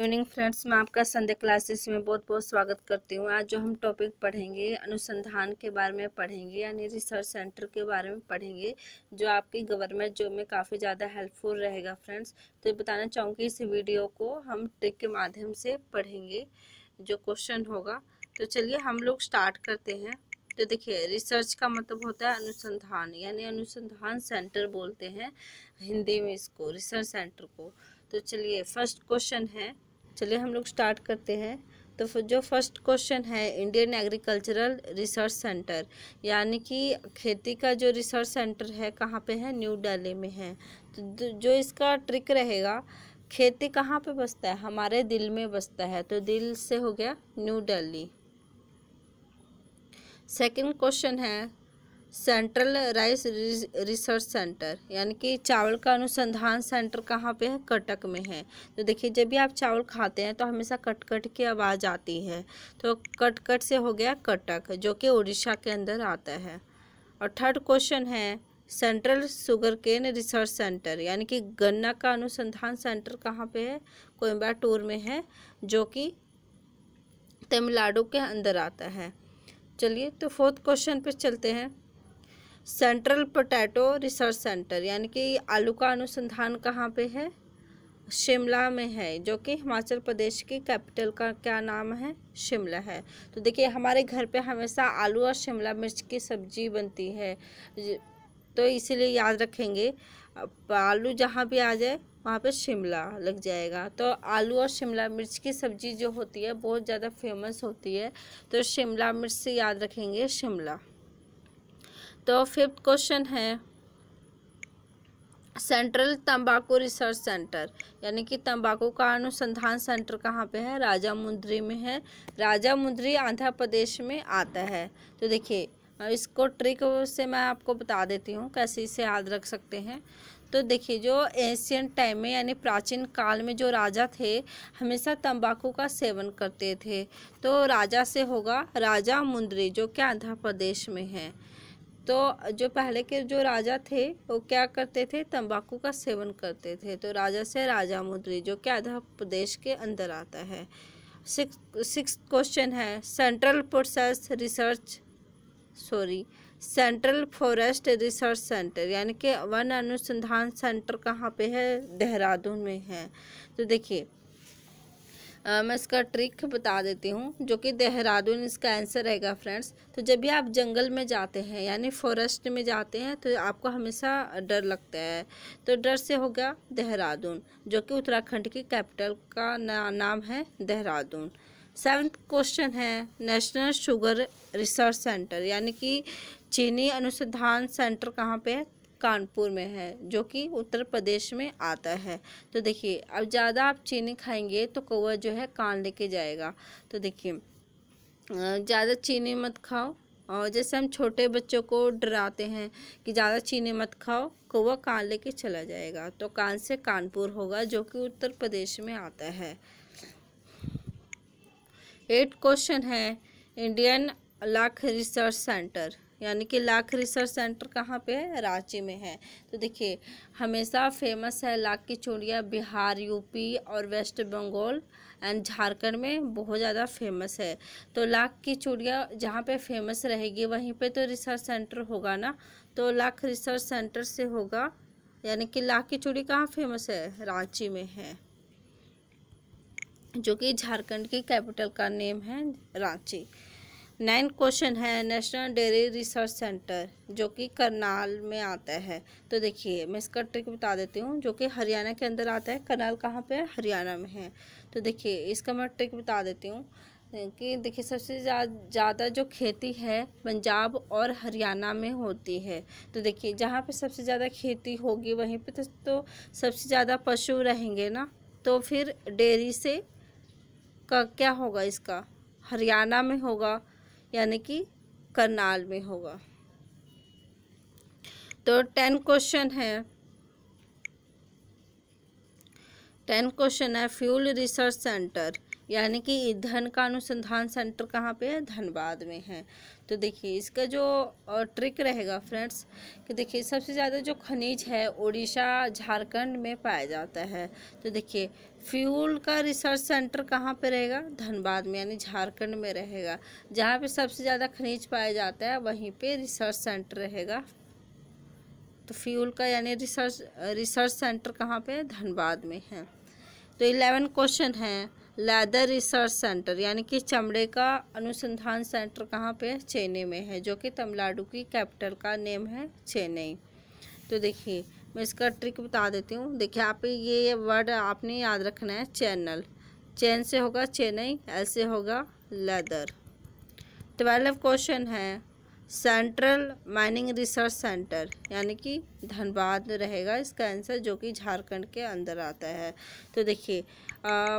evening friends मैं आपका संध्या classes में बहुत बहुत स्वागत करती हूँ आज जो हम टॉपिक पढ़ेंगे अनुसंधान के बारे में पढ़ेंगे यानी रिसर्च सेंटर के बारे में पढ़ेंगे जो आपकी गवर्नमेंट जॉब में काफ़ी ज़्यादा हेल्पफुल रहेगा फ्रेंड्स तो ये बताना चाहूँगी इस वीडियो को हम ट्रिक के माध्यम से पढ़ेंगे जो क्वेश्चन होगा तो चलिए हम लोग स्टार्ट करते हैं तो देखिए रिसर्च का मतलब होता है अनुसंधान यानी अनुसंधान सेंटर बोलते हैं हिंदी में इसको रिसर्च सेंटर को तो चलिए फर्स्ट क्वेश्चन है चलिए हम लोग स्टार्ट करते हैं तो जो फर्स्ट क्वेश्चन है इंडियन एग्रीकल्चरल रिसर्च सेंटर यानी कि खेती का जो रिसर्च सेंटर है कहाँ पे है न्यू दिल्ली में है तो जो इसका ट्रिक रहेगा खेती कहाँ पे बसता है हमारे दिल में बसता है तो दिल से हो गया न्यू दिल्ली सेकंड क्वेश्चन है सेंट्रल राइस रिसर्च सेंटर यानी कि चावल का अनुसंधान सेंटर कहाँ पे है कटक में है तो देखिए जब भी आप चावल खाते हैं तो हमेशा कट कट की आवाज़ आती है तो कट कट से हो गया कटक जो कि उड़ीसा के अंदर आता है और थर्ड क्वेश्चन है central sugarcane research centre यानी कि गन्ना का अनुसंधान सेंटर कहाँ पे है कोयम्बाटूर में है जो कि तमिलनाडु के अंदर आता है चलिए तो फोर्थ क्वेश्चन पे चलते हैं सेंट्रल पोटैटो रिसर्च सेंटर यानी कि आलू का अनुसंधान कहाँ पे है शिमला में है जो कि हिमाचल प्रदेश की कैपिटल का क्या नाम है शिमला है तो देखिए हमारे घर पे हमेशा आलू और शिमला मिर्च की सब्जी बनती है तो इसीलिए याद रखेंगे आलू जहाँ भी आ जाए वहाँ पे शिमला लग जाएगा तो आलू और शिमला मिर्च की सब्ज़ी जो होती है बहुत ज़्यादा फेमस होती है तो शिमला मिर्च से याद रखेंगे शिमला तो फिफ्थ क्वेश्चन है सेंट्रल तंबाकू रिसर्च सेंटर यानी कि तंबाकू का अनुसंधान सेंटर कहाँ पे है राजा मुंद्री में है राजा मुंद्री आंध्र प्रदेश में आता है तो देखिए इसको ट्रिक से मैं आपको बता देती हूँ कैसे इसे याद रख सकते हैं तो देखिए जो एशियन टाइम में यानी प्राचीन काल में जो राजा थे हमेशा तंबाकू का सेवन करते थे तो राजा से होगा राजा मुंद्री जो कि आंध्र प्रदेश में है तो जो पहले के जो राजा थे वो क्या करते थे तंबाकू का सेवन करते थे तो राजा से राजा मुद्री जो कि आधा प्रदेश के अंदर आता है सिक्स सिक्स क्वेश्चन है central process research sorry central forest research centre यानी कि वन अनुसंधान सेंटर कहाँ पे है देहरादून में है तो देखिए आ, मैं इसका ट्रिक बता देती हूँ जो कि देहरादून इसका आंसर रहेगा फ्रेंड्स तो जब भी आप जंगल में जाते हैं यानी फॉरेस्ट में जाते हैं तो आपको हमेशा डर लगता है तो डर से हो गया देहरादून जो कि उत्तराखंड की कैपिटल का ना, नाम है देहरादून सेवन्थ क्वेश्चन है नेशनल शुगर रिसर्च सेंटर यानी कि चीनी अनुसंधान सेंटर कहाँ पे है कानपुर में है जो कि उत्तर प्रदेश में आता है तो देखिए अब ज़्यादा आप चीनी खाएंगे तो कौवा जो है कान लेके जाएगा तो देखिए ज़्यादा चीनी मत खाओ और जैसे हम छोटे बच्चों को डराते हैं कि ज़्यादा चीनी मत खाओ कौवा कान लेके चला जाएगा तो कान से कानपुर होगा जो कि उत्तर प्रदेश में आता है एट क्वेश्चन है इंडियन लाख रिसर्च सेंटर यानी कि लाख रिसर्च सेंटर कहाँ पे है रांची में है तो देखिए हमेशा फेमस है लाख की चूड़ियाँ बिहार यूपी और वेस्ट बंगाल एंड झारखंड में बहुत ज़्यादा फेमस है तो लाख की चूड़ियाँ जहाँ पे फेमस रहेगी वहीं पे तो रिसर्च सेंटर होगा ना तो लाख रिसर्च सेंटर से होगा यानी कि लाख की चूड़ी कहाँ फेमस है रांची में है जो कि झारखंड की कैपिटल का नेम है रांची नाइन क्वेश्चन है नेशनल डेयरी रिसर्च सेंटर जो कि करनाल में आता है तो देखिए मैं इसका ट्रिक बता देती हूँ जो कि हरियाणा के अंदर आता है करनाल कहाँ पे है हरियाणा में है तो देखिए इसका मैं ट्रिक बता देती हूँ कि देखिए सबसे ज़्यादा जो खेती है पंजाब और हरियाणा में होती है तो देखिए जहाँ पर सबसे ज़्यादा खेती होगी वहीं पर तो, तो सबसे ज़्यादा पशु रहेंगे ना तो फिर डेयरी से का क्या होगा इसका हरियाणा में होगा यानी कि करनाल में होगा तो टेन क्वेश्चन है टेन क्वेश्चन है फ्यूल रिसर्च सेंटर यानी कि धन का अनुसंधान सेंटर कहाँ पे है धनबाद में है तो देखिए इसका जो ट्रिक रहेगा फ्रेंड्स कि देखिए सबसे ज़्यादा जो खनिज है उड़ीसा झारखंड में पाया जाता है तो देखिए फ्यूल का रिसर्च सेंटर कहाँ पे रहेगा धनबाद में यानी झारखंड में रहेगा जहाँ पे सबसे ज़्यादा खनिज पाया जाता है वहीं पर रिसर्च सेंटर रहेगा तो फ्यूल का यानी रिसर्च रिसर्च सेंटर कहाँ है धनबाद में है तो इलेवन क्वेश्चन हैं लेदर रिसर्च सेंटर यानी कि चमड़े का अनुसंधान सेंटर कहाँ पे चेन्नई में है जो कि तमिलनाडु की कैपिटल का नेम है चेन्नई तो देखिए मैं इसका ट्रिक बता देती हूँ देखिए आप ये वर्ड आपने याद रखना है चैनल चैन से होगा चेन्नई ऐसे होगा लेदर ट्वेल्व क्वेश्चन है सेंट्रल माइनिंग रिसर्च सेंटर यानी कि धनबाद रहेगा इसका आंसर जो कि झारखंड के अंदर आता है तो देखिए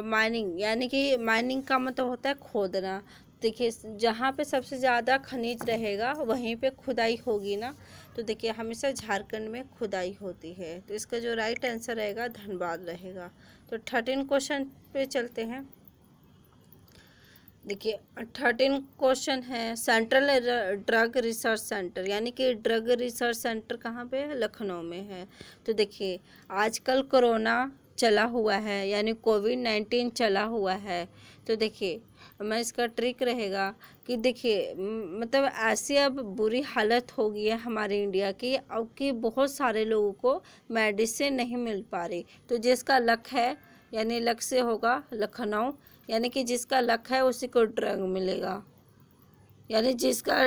माइनिंग यानी कि माइनिंग का मतलब होता है खोदना देखिए जहाँ पे सबसे ज़्यादा खनिज रहेगा वहीं पे खुदाई होगी ना तो देखिए हमेशा झारखंड में खुदाई होती है तो इसका जो राइट आंसर रहेगा धनबाद रहेगा तो थर्टीन क्वेश्चन पे चलते हैं देखिए थर्टीन क्वेश्चन है सेंट्रल ड्रग रिसर्च सेंटर यानी कि ड्रग रिसर्च सेंटर कहाँ पे है लखनऊ में है तो देखिए आजकल कोरोना चला हुआ है यानी कोविड नाइन्टीन चला हुआ है तो देखिए मैं इसका ट्रिक रहेगा कि देखिए मतलब ऐसी अब बुरी हालत हो गई है हमारे इंडिया की अब कि बहुत सारे लोगों को मेडिसिन नहीं मिल पा रही तो जिसका लक है यानी लक से होगा लखनऊ यानी कि जिसका लक है उसी को ड्रग मिलेगा यानी जिसका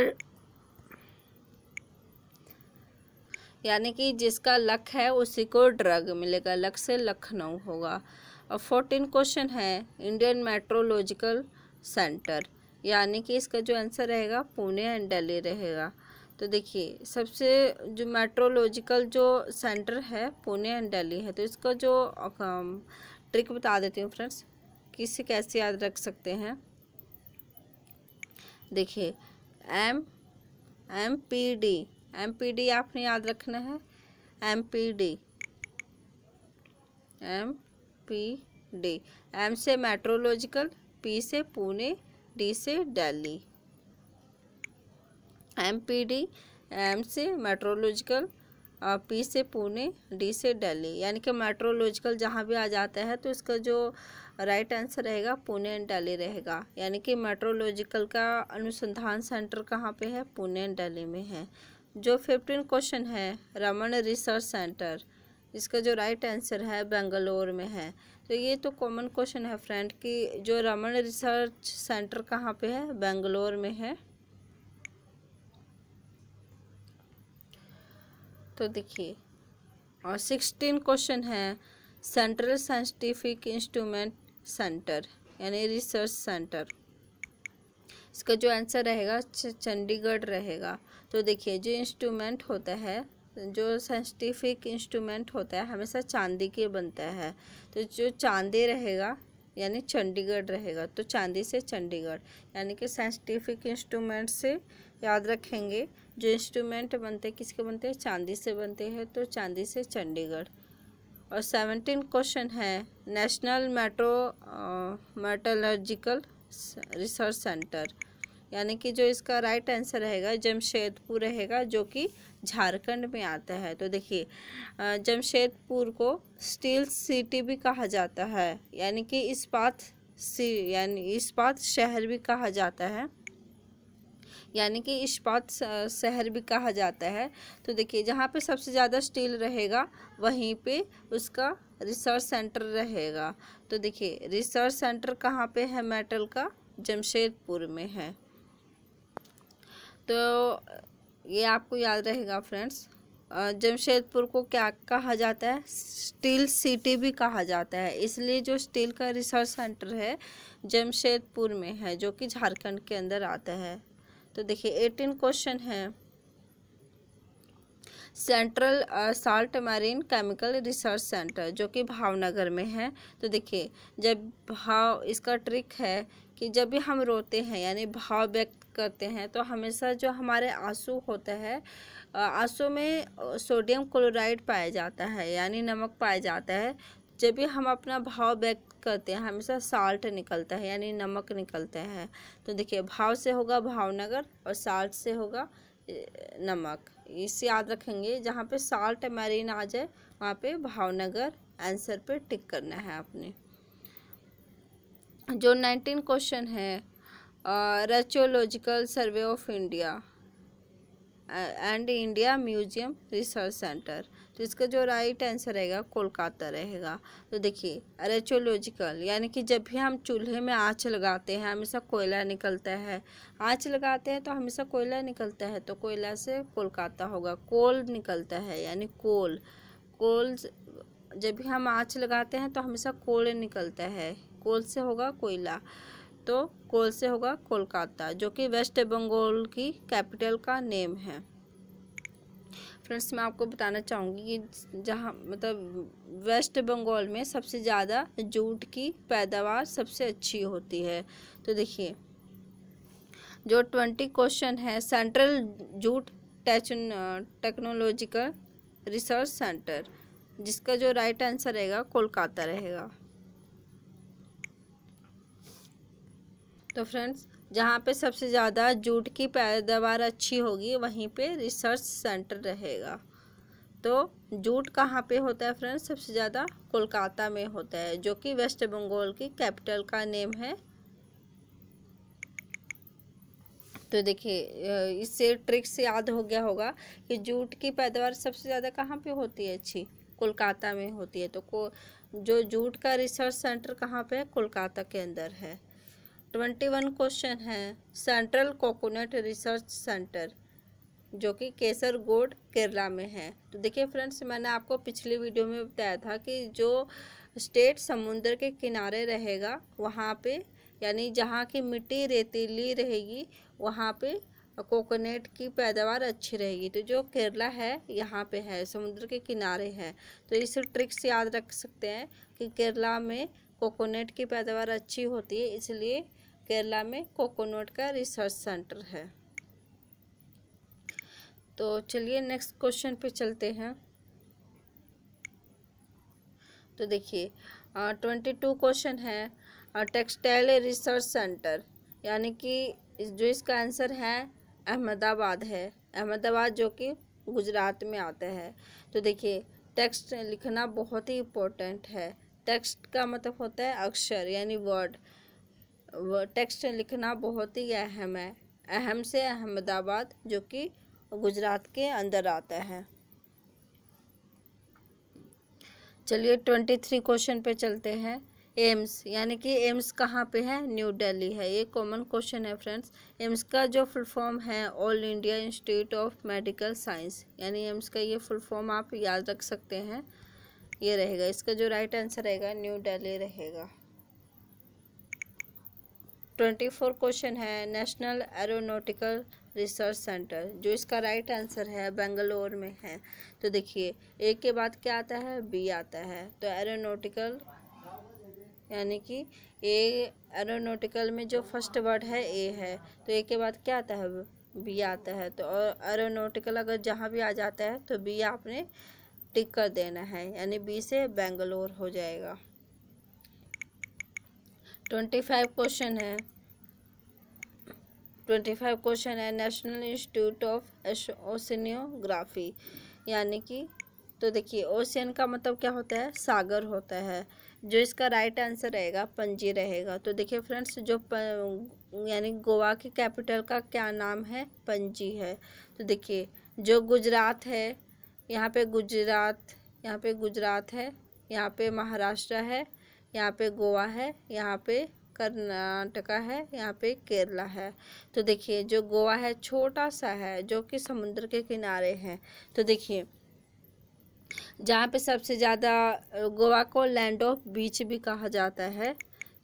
यानी कि जिसका लक है उसी को ड्रग मिलेगा लक से लखनऊ होगा और फोर्टीन क्वेश्चन है इंडियन मेट्रोलॉजिकल सेंटर यानी कि इसका जो आंसर रहेगा पुणे एंड दिल्ली रहेगा तो देखिए सबसे जो मेट्रोलॉजिकल जो सेंटर है पुणे एंड दिल्ली है तो इसका जो ट्रिक बता देती हूँ फ्रेंड्स किसे कैसे याद रख सकते हैं देखिए M M P D M P D आपने याद रखना है M P D M P D M से मेट्रोलॉजिकल पी से पुणे डी से Delhi M P D M से मेट्रोलॉजिकल पी से पुणे डी से दिल्ली यानी कि मेट्रोलॉजिकल जहाँ भी आ जाता है तो इसका जो राइट आंसर रहेगा पुणे एंड दिल्ली रहेगा यानी कि मेट्रोलॉजिकल का अनुसंधान सेंटर कहाँ पे है पुणे एंड दिल्ली में है जो फिफ्टीन क्वेश्चन है रमन रिसर्च सेंटर इसका जो राइट आंसर है बेंगलोर में है तो ये तो कॉमन क्वेश्चन है फ्रेंड कि जो रमन रिसर्च सेंटर कहाँ पे है बेंगलोर में है तो देखिए और सिक्सटीन क्वेश्चन है सेंट्रल साइंटिफिक इंस्ट्रूमेंट सेंटर यानी रिसर्च सेंटर इसका जो आंसर रहेगा चंडीगढ़ रहेगा तो देखिए जो इंस्ट्रूमेंट होता है जो साइंटिफिक इंस्ट्रूमेंट होता है हमेशा चांदी के बनता है तो जो चांदी रहेगा यानी चंडीगढ़ रहेगा तो चांदी से चंडीगढ़ यानी कि साइंटिफिक इंस्ट्रूमेंट से याद रखेंगे जो इंस्ट्रूमेंट बनते हैं किसके बनते हैं चांदी से बनते हैं तो चांदी से चंडीगढ़ और सेवनटीन क्वेश्चन है national metro metrological research centre यानी कि जो इसका राइट आंसर रहेगा जमशेदपुर रहेगा जो कि झारखंड में आता है तो देखिए जमशेदपुर को स्टील सिटी भी कहा जाता है यानी कि इस्पात सी यानी इस्पात शहर भी कहा जाता है यानी कि इस्पात शहर भी कहा जाता है तो देखिए जहाँ पे सबसे ज़्यादा स्टील रहेगा वहीं पे उसका रिसर्च सेंटर रहेगा तो देखिए रिसर्च सेंटर कहाँ पे है मेटल का जमशेदपुर में है तो ये आपको याद रहेगा फ्रेंड्स जमशेदपुर को क्या कहा जाता है स्टील सिटी भी कहा जाता है इसलिए जो स्टील का रिसर्च सेंटर है जमशेदपुर में है जो कि झारखंड के अंदर आता है तो देखिए एटीन क्वेश्चन है central salt marine chemical research centre जो कि भावनगर में है तो देखिए जब भाव इसका ट्रिक है कि जब भी हम रोते हैं यानी भाव व्यक्त करते हैं तो हमेशा जो हमारे आंसू होते हैं आंसू में सोडियम क्लोराइड पाया जाता है यानी नमक पाया जाता है जब भी हम अपना भाव व्यक्त करते हैं हमेशा साल्ट निकलता है यानी नमक निकलता है तो देखिए भाव से होगा भावनगर और साल्ट से होगा नमक इसे याद रखेंगे जहाँ पे साल्ट मैरीन आ जाए वहाँ पे भावनगर आंसर पे टिक करना है आपने जो नाइनटीन क्वेश्चन है archaeological survey of India and India museum research centre तो इसका जो राइट आंसर रहेगा कोलकाता रहेगा तो देखिए रेचोलॉजिकल यानी कि जब भी हम चूल्हे में आँच लगाते हैं हमेशा कोयला निकलता है आँच लगाते हैं तो हमेशा कोयला निकलता है तो कोयला से कोलकाता होगा कोल निकलता है यानी कोल कोल जब भी हम आँच लगाते हैं तो हमेशा कोल निकलता है कोल से होगा कोयला तो कोल से होगा कोलकाता जो कि वेस्ट बंगाल की कैपिटल का नेम है फ्रेंड्स मैं आपको बताना चाहूँगी कि जहाँ मतलब वेस्ट बंगाल में सबसे ज़्यादा जूट की पैदावार सबसे अच्छी होती है तो देखिए जो ट्वेंटी क्वेश्चन है central jute technological research centre जिसका जो राइट आंसर रहेगा कोलकाता रहेगा तो फ्रेंड्स जहाँ पे सबसे ज़्यादा जूट की पैदावार अच्छी होगी वहीं पे रिसर्च सेंटर रहेगा तो जूट कहाँ पे होता है फ्रेंड्स सबसे ज़्यादा कोलकाता में होता है जो कि वेस्ट बंगाल की कैपिटल का नेम है तो देखिए इससे ट्रिक्स याद हो गया होगा कि जूट की पैदावार सबसे ज़्यादा कहाँ पे होती है अच्छी कोलकाता में होती है तो को जो जूट का रिसर्च सेंटर कहाँ पे है कोलकाता के अंदर है ट्वेंटी वन क्वेश्चन है सेंट्रल कोकोनट रिसर्च सेंटर जो कि केसर गोड केरला में है तो देखिए फ्रेंड्स मैंने आपको पिछली वीडियो में बताया था कि जो स्टेट समुंदर के किनारे रहेगा वहाँ पे यानी जहाँ की मिट्टी रेतीली रहेगी वहाँ पे कोकोनट की पैदावार अच्छी रहेगी तो जो केरला है यहाँ पे है समुद्र के किनारे है तो इस ट्रिक्स याद रख सकते हैं कि केरला में कोकोनट की पैदावार अच्छी होती है इसलिए केरला में कोकोनट का रिसर्च सेंटर है तो चलिए नेक्स्ट क्वेश्चन पे चलते हैं तो देखिए ट्वेंटी टू क्वेश्चन है टेक्सटाइल रिसर्च सेंटर यानी कि जो इसका आंसर है अहमदाबाद है अहमदाबाद जो कि गुजरात में आता है तो देखिए टेक्स्ट लिखना बहुत ही इम्पोर्टेंट है टेक्स्ट का मतलब होता है अक्षर यानी वर्ड टेक्स्ट लिखना बहुत ही अहम है अहम से अहमदाबाद जो कि गुजरात के अंदर आता है चलिए ट्वेंटी थ्री क्वेश्चन पे चलते हैं एम्स यानी कि एम्स कहाँ पे है न्यू दिल्ली है ये कॉमन क्वेश्चन है फ्रेंड्स एम्स का जो फुल फॉर्म है all India institute of medical science यानी एम्स का ये फुल फॉर्म आप याद रख सकते हैं ये रहेगा इसका जो राइट आंसर रहेगा न्यू दिल्ली रहेगा ट्वेंटी फोर क्वेश्चन है नेशनल एरोनोटिकल रिसर्च सेंटर जो इसका राइट आंसर है बेंगलोर में है तो देखिए ए के बाद क्या आता है बी आता है तो एरोनोटिकल यानी कि ए एरोनोटिकल में जो फर्स्ट वर्ड है ए है तो ए के बाद क्या आता है बी आता है तो और एरोनोटिकल अगर जहाँ भी आ जाता है तो बी आपने टिक कर देना है यानी बी से बेंगलोर हो जाएगा ट्वेंटी फाइव क्वेश्चन है ट्वेंटी फाइव क्वेश्चन है नेशनल इंस्टीट्यूट ऑफ ओशनियोग्राफी यानी कि तो देखिए ओशियन का मतलब क्या होता है सागर होता है जो इसका राइट आंसर रहेगा पंजी रहेगा तो देखिए फ्रेंड्स जो यानी गोवा के कैपिटल का क्या नाम है पंजी है तो देखिए जो गुजरात है यहाँ पे गुजरात यहाँ पे गुजरात है यहाँ पे महाराष्ट्र है यहाँ पे गोवा है यहाँ पे कर्नाटका है यहाँ पे केरला है तो देखिए जो गोवा है छोटा सा है जो कि समुद्र के किनारे है तो देखिए जहाँ पे सबसे ज़्यादा गोवा को लैंड ऑफ बीच भी कहा जाता है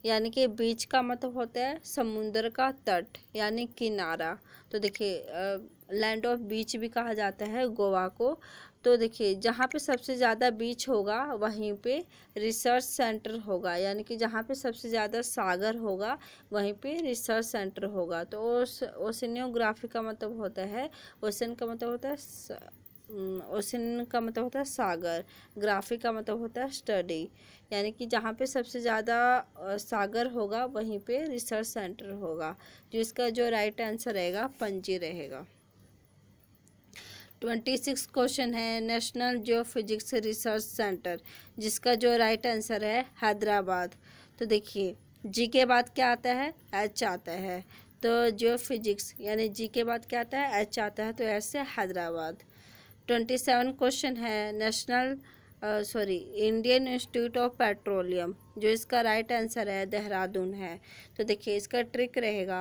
यानी कि बीच का मतलब होता है समुद्र का तट यानी किनारा तो देखिए लैंड ऑफ बीच भी कहा जाता है गोवा को तो देखिए जहाँ पे सबसे ज़्यादा बीच होगा वहीं पे रिसर्च सेंटर होगा यानी कि जहाँ पे सबसे ज़्यादा सागर होगा वहीं पे रिसर्च सेंटर होगा तो ओसिनियोग्राफी का मतलब होता है ओसन का मतलब होता है ओसिन का मतलब होता है सागर ग्राफी का मतलब होता है स्टडी यानी कि जहाँ पे सबसे ज़्यादा सागर होगा वहीं पे रिसर्च सेंटर होगा जो तो इसका जो राइट आंसर रहेगा पंजी रहेगा ट्वेंटी सिक्स क्वेश्चन है national geophysics research centre जिसका जो राइट आंसर है हैदराबाद तो देखिए जी के बाद क्या आता है एच आता है तो जियो फिजिक्स यानी जी के बाद क्या आता है एच आता है तो ऐसे हैदराबाद ट्वेंटी सेवन क्वेश्चन है national sorry Indian institute of petroleum जो इसका राइट आंसर है देहरादून है तो देखिए इसका ट्रिक रहेगा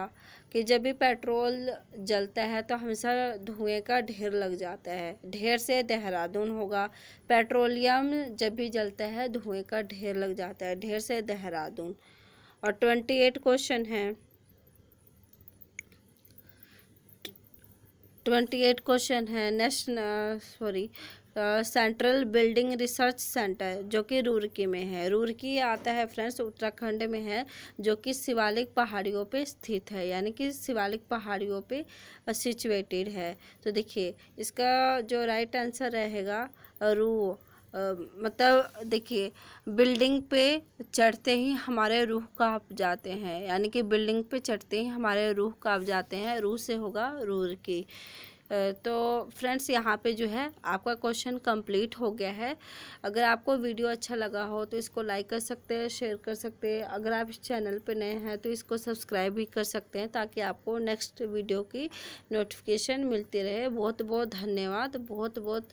कि जब भी पेट्रोल जलता है तो हमेशा धुएं का ढेर लग जाता है ढेर से देहरादून होगा पेट्रोलियम जब भी जलता है धुएं का ढेर लग जाता है ढेर से देहरादून और ट्वेंटी एट क्वेश्चन है ट्वेंटी एट क्वेश्चन है national sorry central building research centre जो कि रूरकी में है रूरकी आता है फ्रेंड्स उत्तराखंड में है जो कि शिवालिक पहाड़ियों पे स्थित है यानी कि शिवालिक पहाड़ियों पे सिचुएटेड है तो देखिए इसका जो राइट आंसर रहेगा रू मतलब देखिए बिल्डिंग पे चढ़ते ही हमारे रूह काँप जाते हैं यानी कि बिल्डिंग पे चढ़ते ही हमारे रूह काँप जाते हैं रूह से होगा रूर की तो फ्रेंड्स यहाँ पे जो है आपका क्वेश्चन कंप्लीट हो गया है अगर आपको वीडियो अच्छा लगा हो तो इसको लाइक कर सकते हैं शेयर कर सकते हैं अगर आप इस चैनल पे नए हैं तो इसको सब्सक्राइब भी कर सकते हैं ताकि आपको नेक्स्ट वीडियो की नोटिफिकेशन मिलती रहे बहुत बहुत धन्यवाद बहुत बहुत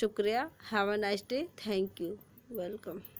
शुक्रिया have a nice day thank you welcome